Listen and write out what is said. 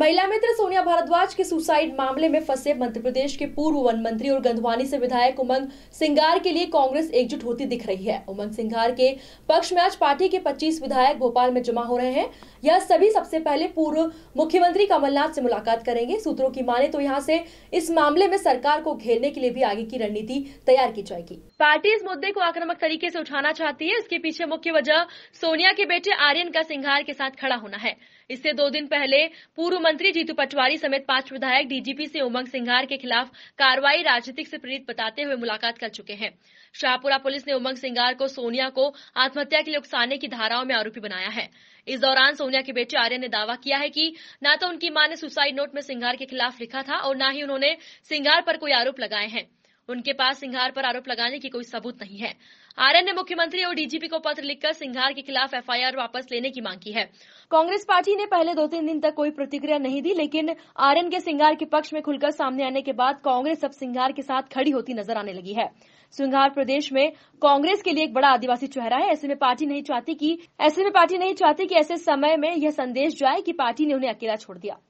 महिला मित्र सोनिया भारद्वाज के सुसाइड मामले में फंसे मध्य प्रदेश के पूर्व वन मंत्री और गंधवानी से विधायक उमंग सिंगार के लिए कांग्रेस एकजुट होती दिख रही है उमंग सिंगार के पक्ष में आज पार्टी के 25 विधायक भोपाल में जमा हो रहे हैं यह सभी सबसे पहले पूर्व मुख्यमंत्री कमलनाथ से मुलाकात करेंगे सूत्रों की माने तो यहाँ से इस मामले में सरकार को घेरने के लिए भी आगे की रणनीति तैयार की जाएगी पार्टी इस मुद्दे को आक्रामक तरीके से उठाना चाहती है इसके पीछे मुख्य वजह सोनिया के बेटे आर्यन का सिंघार के साथ खड़ा होना है इससे दो दिन पहले पूर्व मंत्री जीतू पटवारी समेत पांच विधायक डीजीपी से उमंग सिंघार के खिलाफ कार्रवाई राजनीतिक से प्रेरित बताते हुए मुलाकात कर चुके हैं शाहपुरा पुलिस ने उमंग सिंगार को सोनिया को आत्महत्या के लिए उकसाने की धाराओं में आरोपी बनाया है इस दौरान सोनिया के बेटे आर्यन ने दावा किया है कि न तो उनकी मां ने सुसाइड नोट में सिंगार के खिलाफ लिखा था और न ही उन्होंने सिंगार पर कोई आरोप लगाए हैं उनके पास सिंघार पर आरोप लगाने की कोई सबूत नहीं है आर्यन ने मुख्यमंत्री और डीजीपी को पत्र लिखकर सिंघार के खिलाफ एफआईआर वापस लेने की मांग की है कांग्रेस पार्टी ने पहले दो तीन दिन तक कोई प्रतिक्रिया नहीं दी लेकिन आर्यन के सिंघार के पक्ष में खुलकर सामने आने के बाद कांग्रेस अब सिंघार के साथ खड़ी होती नजर आने लगी है सिंघार प्रदेश में कांग्रेस के लिए एक बड़ा आदिवासी चेहरा है ऐसे में पार्टी नहीं चाहती कि ऐसे में पार्टी नहीं चाहती कि ऐसे समय में यह संदेश जाए कि पार्टी ने उन्हें अकेला छोड़ दिया